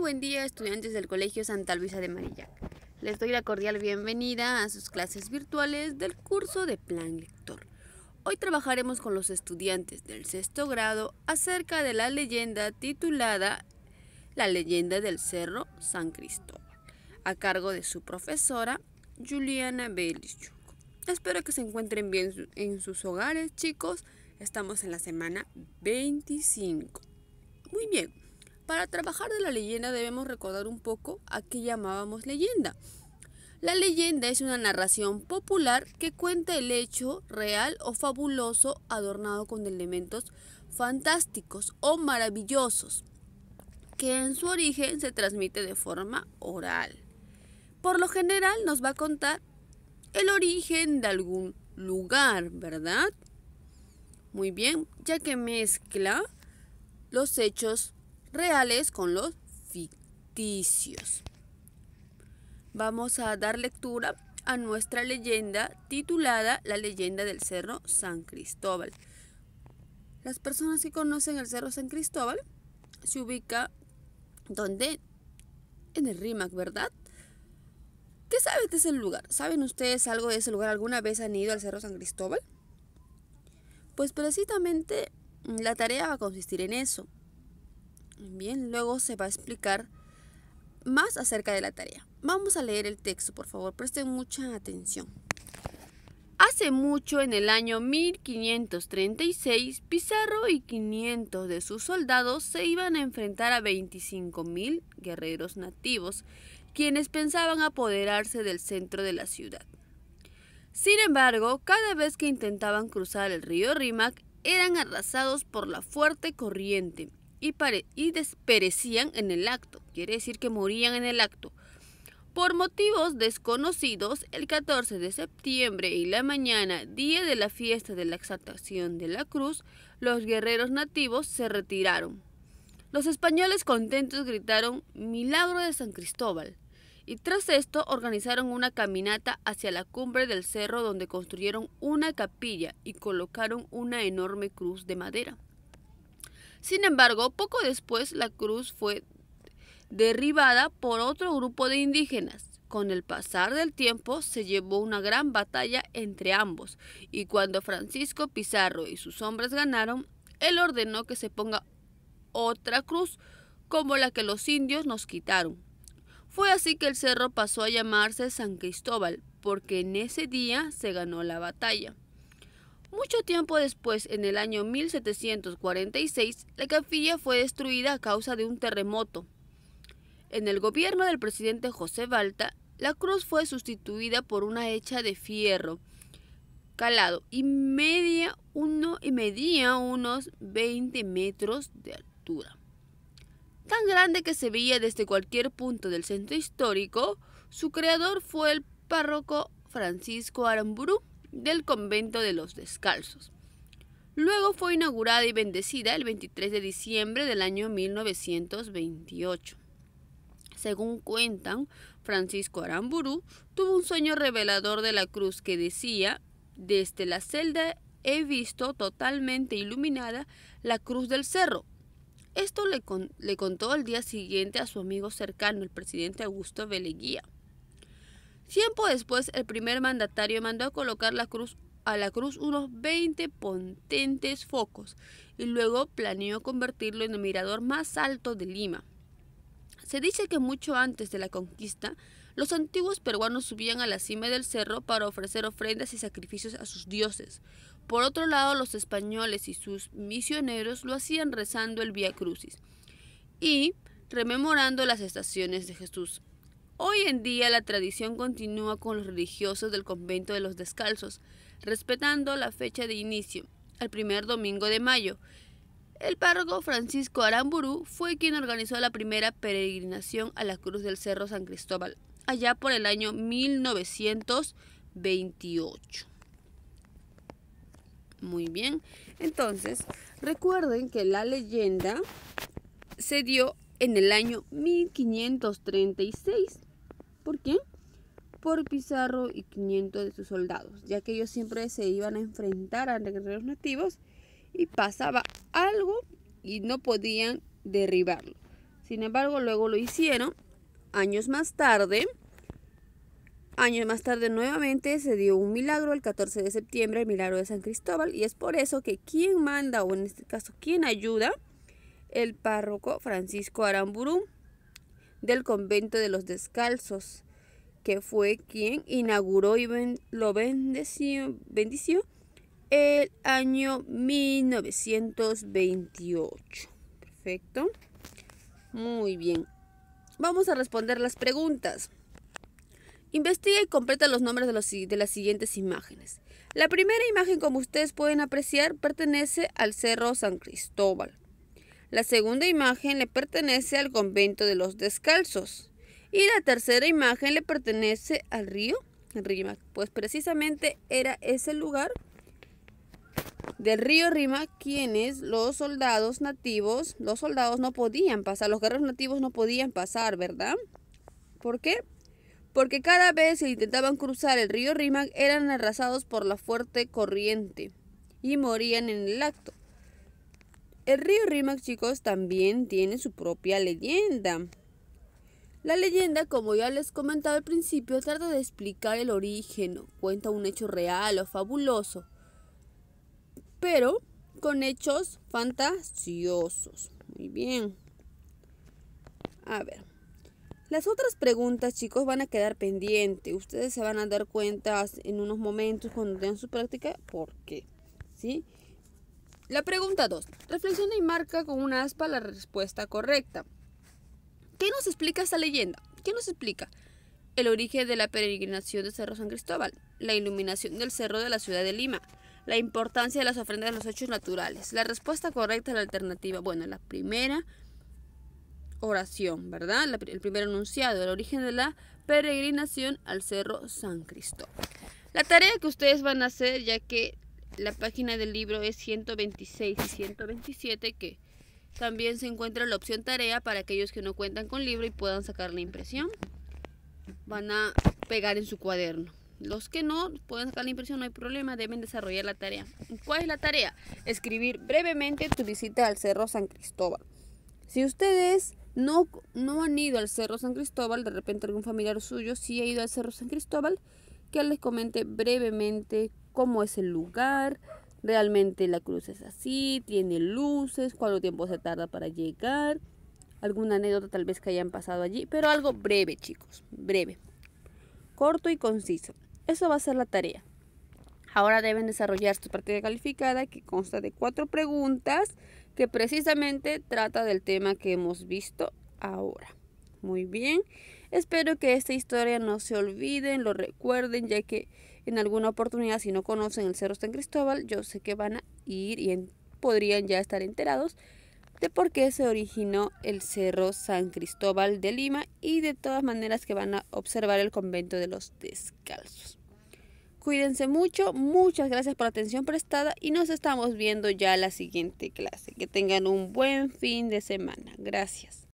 buen día estudiantes del Colegio Santa Luisa de Marillac. Les doy la cordial bienvenida a sus clases virtuales del curso de Plan Lector. Hoy trabajaremos con los estudiantes del sexto grado acerca de la leyenda titulada La leyenda del Cerro San Cristóbal, a cargo de su profesora Juliana Belichuk. Espero que se encuentren bien en sus hogares, chicos. Estamos en la semana 25. Muy bien. Para trabajar de la leyenda debemos recordar un poco a qué llamábamos leyenda. La leyenda es una narración popular que cuenta el hecho real o fabuloso adornado con elementos fantásticos o maravillosos, que en su origen se transmite de forma oral. Por lo general nos va a contar el origen de algún lugar, ¿verdad? Muy bien, ya que mezcla los hechos reales con los ficticios. Vamos a dar lectura a nuestra leyenda titulada La leyenda del Cerro San Cristóbal. Las personas que conocen el Cerro San Cristóbal se ubica donde en el RIMAC, ¿verdad? ¿Qué sabes de ese lugar? ¿Saben ustedes algo de ese lugar? ¿Alguna vez han ido al Cerro San Cristóbal? Pues precisamente la tarea va a consistir en eso, Bien, luego se va a explicar más acerca de la tarea. Vamos a leer el texto, por favor, presten mucha atención. Hace mucho, en el año 1536, Pizarro y 500 de sus soldados se iban a enfrentar a 25.000 guerreros nativos, quienes pensaban apoderarse del centro de la ciudad. Sin embargo, cada vez que intentaban cruzar el río Rímac, eran arrasados por la fuerte corriente y, desperecían en el acto, quiere decir que morían en el acto. Por motivos desconocidos, el 14 de septiembre y la mañana, día de la fiesta de la exaltación de la cruz, los guerreros nativos se retiraron. Los españoles contentos gritaron Milagro de San Cristóbal y tras esto organizaron una caminata hacia la cumbre del cerro donde construyeron una capilla y colocaron una enorme cruz de madera. Sin embargo, poco después la cruz fue derribada por otro grupo de indígenas. Con el pasar del tiempo se llevó una gran batalla entre ambos y cuando Francisco Pizarro y sus hombres ganaron, él ordenó que se ponga otra cruz como la que los indios nos quitaron. Fue así que el cerro pasó a llamarse San Cristóbal, porque en ese día se ganó la batalla. Mucho tiempo después, en el año 1746, la capilla fue destruida a causa de un terremoto. En el gobierno del presidente José Balta, la cruz fue sustituida por una hecha de fierro calado y, media uno, y medía unos 20 metros de altura. Tan grande que se veía desde cualquier punto del centro histórico, su creador fue el párroco Francisco Aramburú, del convento de los descalzos. Luego fue inaugurada y bendecida el 23 de diciembre del año 1928. Según cuentan, Francisco Aramburu tuvo un sueño revelador de la cruz que decía, desde la celda he visto totalmente iluminada la cruz del cerro. Esto le, contó al día siguiente a su amigo cercano, el presidente Augusto Beleguía. Tiempo después, el primer mandatario mandó a colocar la cruz, a la cruz unos 20 potentes focos y luego planeó convertirlo en el mirador más alto de Lima. Se dice que mucho antes de la conquista, los antiguos peruanos subían a la cima del cerro para ofrecer ofrendas y sacrificios a sus dioses. Por otro lado, los españoles y sus misioneros lo hacían rezando el Vía Crucis y rememorando las estaciones de Jesús. Hoy en día la tradición continúa con los religiosos del convento de los descalzos, respetando la fecha de inicio, el primer domingo de mayo. El párroco Francisco Aramburú fue quien organizó la primera peregrinación a la cruz del Cerro San Cristóbal, allá por el año 1928. Muy bien, entonces recuerden que la leyenda se dio en el año 1536. ¿Por qué? Por Pizarro y 500 de sus soldados, ya que ellos siempre se iban a enfrentar a guerreros nativos y pasaba algo y no podían derribarlo. Sin embargo, luego lo hicieron. Años más tarde, años más tarde nuevamente se dio un milagro el 14 de septiembre, el milagro de San Cristóbal, y es por eso que quien manda, o en este caso quien ayuda, el párroco Francisco Aramburú del convento de los descalzos, que fue quien inauguró y lo bendició el año 1928. Perfecto. Muy bien. Vamos a responder las preguntas. Investiga y completa los nombres de las siguientes imágenes. La primera imagen, como ustedes pueden apreciar, pertenece al Cerro San Cristóbal. La segunda imagen le pertenece al convento de los descalzos. Y la tercera imagen le pertenece al río Rímac. Pues precisamente era ese lugar del río Rímac quienes los soldados nativos, los soldados no podían pasar, los guerreros nativos no podían pasar, ¿verdad? ¿Por qué? Porque cada vez que intentaban cruzar el río Rímac eran arrasados por la fuerte corriente y morían en el acto. El río Rímac, chicos, también tiene su propia leyenda. La leyenda, como ya les comentaba al principio, trata de explicar el origen, cuenta un hecho real o fabuloso, pero con hechos fantasiosos. Muy bien. A ver. Las otras preguntas, chicos, van a quedar pendientes. Ustedes se van a dar cuenta en unos momentos cuando tengan su práctica por qué. ¿Sí? La pregunta 2. Reflexiona y marca con una aspa la respuesta correcta. ¿Qué nos explica esta leyenda? ¿Qué nos explica? El origen de la peregrinación del Cerro San Cristóbal, la iluminación del cerro de la ciudad de Lima, la importancia de las ofrendas de los hechos naturales. La respuesta correcta a la alternativa, bueno, la primera oración, ¿verdad? el primer enunciado, el origen de la peregrinación al Cerro San Cristóbal. La tarea que ustedes van a hacer, ya que la página del libro es 126 y 127 que también se encuentra la opción tarea para aquellos que no cuentan con libro y puedan sacar la impresión. Van a pegar en su cuaderno. Los que no pueden sacar la impresión, no hay problema, deben desarrollar la tarea. ¿Cuál es la tarea? Escribir brevemente tu visita al Cerro San Cristóbal. Si ustedes no, no han ido al Cerro San Cristóbal, de repente algún familiar suyo sí ha ido al Cerro San Cristóbal, que les comente brevemente cómo es el lugar, realmente la cruz es así, tiene luces, cuánto tiempo se tarda para llegar, alguna anécdota tal vez que hayan pasado allí, pero algo breve chicos, breve, corto y conciso. Eso va a ser la tarea. Ahora deben desarrollar su partida calificada que consta de cuatro preguntas que precisamente trata del tema que hemos visto ahora. Muy bien, espero que esta historia no se olviden, lo recuerden ya que en alguna oportunidad, si no conocen el Cerro San Cristóbal, yo sé que van a ir y podrían ya estar enterados de por qué se originó el Cerro San Cristóbal de Lima y de todas maneras que van a observar el convento de los descalzos. Cuídense mucho, muchas gracias por la atención prestada y nos estamos viendo ya la siguiente clase. Que tengan un buen fin de semana. Gracias.